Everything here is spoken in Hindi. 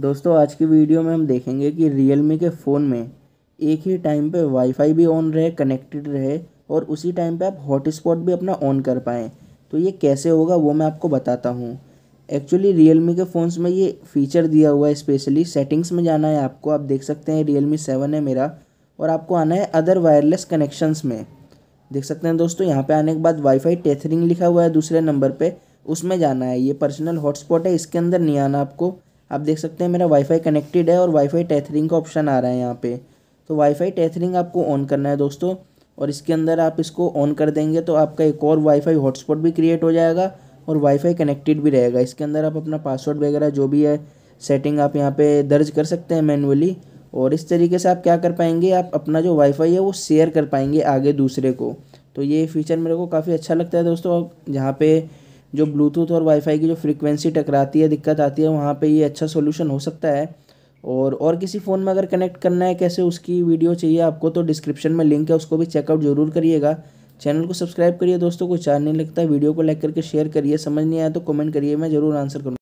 दोस्तों आज की वीडियो में हम देखेंगे कि रियलमी के फ़ोन में एक ही टाइम पे वाईफाई भी ऑन रहे कनेक्टेड रहे और उसी टाइम पे आप हॉटस्पॉट भी अपना ऑन कर पाएँ तो ये कैसे होगा वो मैं आपको बताता हूँ एक्चुअली रियलमी के फ़ोन्स में ये फ़ीचर दिया हुआ है स्पेशली सेटिंग्स में जाना है आपको आप देख सकते हैं रियलमी सेवन है मेरा और आपको आना है अदर वायरलेस कनेक्शंस में देख सकते हैं दोस्तों यहाँ पे आने के बाद वाईफाई टेथरिंग लिखा हुआ है दूसरे नंबर पे उसमें जाना है ये पर्सनल हॉटस्पॉट है इसके अंदर नहीं आना आपको आप देख सकते हैं मेरा वाईफाई कनेक्टेड है और वाईफाई टैथरिंग का ऑप्शन आ रहा है यहाँ पे तो वाईफाई टैथरिंग आपको ऑन करना है दोस्तों और इसके अंदर आप इसको ऑन कर देंगे तो आपका एक और वाईफाई हॉटस्पॉट भी क्रिएट हो जाएगा और वाईफाई कनेक्टेड भी रहेगा इसके अंदर आप अपना पासवर्ड वगैरह जो भी है सेटिंग आप यहाँ पर दर्ज कर सकते हैं मैनुअली और इस तरीके से आप क्या कर पाएंगे आप अपना जो वाईफाई है वो शेयर कर पाएंगे आगे दूसरे को तो ये फीचर मेरे को काफ़ी अच्छा लगता है दोस्तों जहाँ पे जो ब्लूटूथ और वाईफाई की जो फ्रिक्वेंसी टकराती है दिक्कत आती है वहाँ पे ये अच्छा सोल्यूशन हो सकता है और और किसी फ़ोन में अगर कनेक्ट करना है कैसे उसकी वीडियो चाहिए आपको तो डिस्क्रिप्शन में लिंक है उसको भी चेकआउट जरूर करिएगा चैनल को सब्सक्राइब करिए दोस्तों को चार नहीं लगता वीडियो को लाइक करके शेयर करिए समझ नहीं आया तो कमेंट करिए मैं ज़रूर आंसर करूँगा